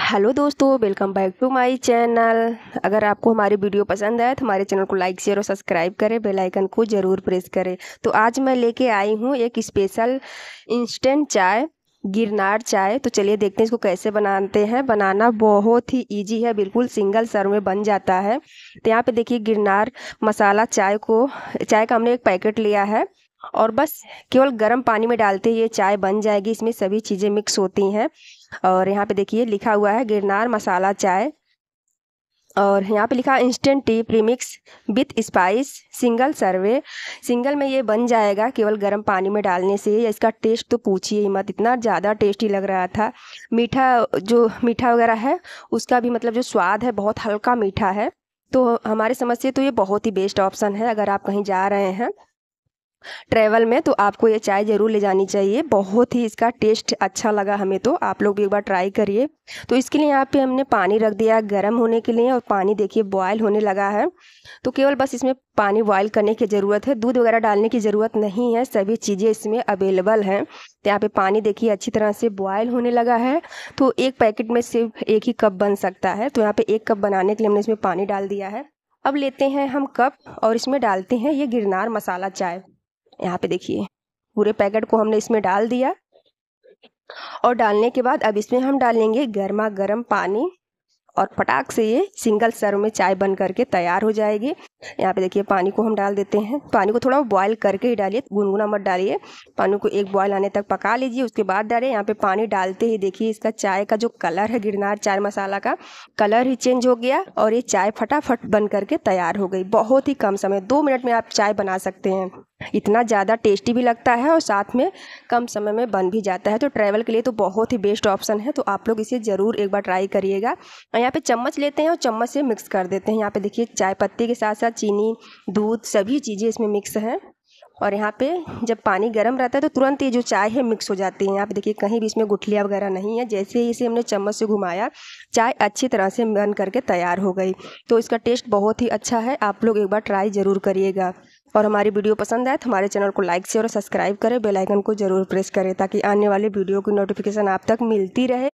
hello दोस्तों welcome back to my channel अगर आपको हमारी वीडियो पसंद आए तो हमारे चैनल को लाइक शेयर और सब्सक्राइब करें बेल आइकन को ज़रूर प्रेस करें तो आज मैं लेके आई हूँ एक स्पेशल इंस्टेंट चाय गिरनार चाय तो चलिए देखते हैं इसको कैसे बनाते हैं बनाना बहुत ही इजी है बिल्कुल सिंगल सर्व में बन जाता है तो यहाँ पे देखिए गिरनार मसाला चाय को चाय का हमने एक पैकेट लिया है और बस केवल गर्म पानी में डालते ये चाय बन जाएगी इसमें सभी चीज़ें मिक्स होती हैं और यहाँ पे देखिए लिखा हुआ है गिरनार मसाला चाय और यहाँ पे लिखा instant tea premix with spice single serve single में ये बन जाएगा केवल गर्म पानी में डालने से या इसका टेस्ट तो पूछिए ही मत इतना ज़्यादा टेस्टी लग रहा था मीठा जो मीठा वगैरह है उसका भी मतलब जो स्वाद है बहुत हल्का मीठा है तो हमारे समझ से तो ये बहुत ही बेस्ट ऑप्शन है अगर आप कहीं जा रहे हैं ट्रैवल में तो आपको ये चाय ज़रूर ले जानी चाहिए बहुत ही इसका टेस्ट अच्छा लगा हमें तो आप लोग भी एक बार ट्राई करिए तो इसके लिए यहाँ पे हमने पानी रख दिया गर्म होने के लिए और पानी देखिए बॉयल होने लगा है तो केवल बस इसमें पानी बॉयल करने की ज़रूरत है दूध वगैरह डालने की ज़रूरत नहीं है सभी चीज़ें इसमें अवेलेबल हैं तो यहाँ पर पानी देखिए अच्छी तरह से बॉयल होने लगा है तो एक पैकेट में सिर्फ एक ही कप बन सकता है तो यहाँ पर एक कप बनाने के लिए हमने इसमें पानी डाल दिया है अब लेते हैं हम कप और इसमें डालते हैं ये गिरनार मसाला चाय यहाँ पे देखिए पूरे पैकेट को हमने इसमें डाल दिया और डालने के बाद अब इसमें हम डालेंगे गर्मा गर्म पानी और फटाक से ये सिंगल सर्व में चाय बन करके तैयार हो जाएगी यहाँ पे देखिए पानी को हम डाल देते हैं पानी को थोड़ा बॉयल करके ही डालिए गुनगुना मत डालिए पानी को एक बॉयल आने तक पका लीजिए उसके बाद डालिए यहाँ पे पानी डालते ही देखिए इसका चाय का जो कलर है गिरनार चाय मसाला का कलर ही चेंज हो गया और ये चाय फटाफट बन करके तैयार हो गई बहुत ही कम समय दो मिनट में आप चाय बना सकते हैं इतना ज़्यादा टेस्टी भी लगता है और साथ में कम समय में बन भी जाता है तो ट्रैवल के लिए तो बहुत ही बेस्ट ऑप्शन है तो आप लोग इसे ज़रूर एक बार ट्राई करिएगा और यहाँ पे चम्मच लेते हैं और चम्मच से मिक्स कर देते हैं यहाँ पे देखिए चाय पत्ती के साथ साथ चीनी दूध सभी चीज़ें इसमें मिक्स हैं और यहाँ पे जब पानी गर्म रहता है तो तुरंत ये जो चाय है मिक्स हो जाती है यहाँ पे देखिए कहीं भी इसमें गुठलियाँ वगैरह नहीं है जैसे ही इसे हमने चम्मच से घुमाया चाय अच्छी तरह से बन करके तैयार हो गई तो इसका टेस्ट बहुत ही अच्छा है आप लोग एक बार ट्राई ज़रूर करिएगा और हमारी वीडियो पसंद आए तो हमारे चैनल को लाइक शेयर और सब्सक्राइब करें बेल आइकन को जरूर प्रेस करें ताकि आने वाले वीडियो की नोटिफिकेशन आप तक मिलती रहे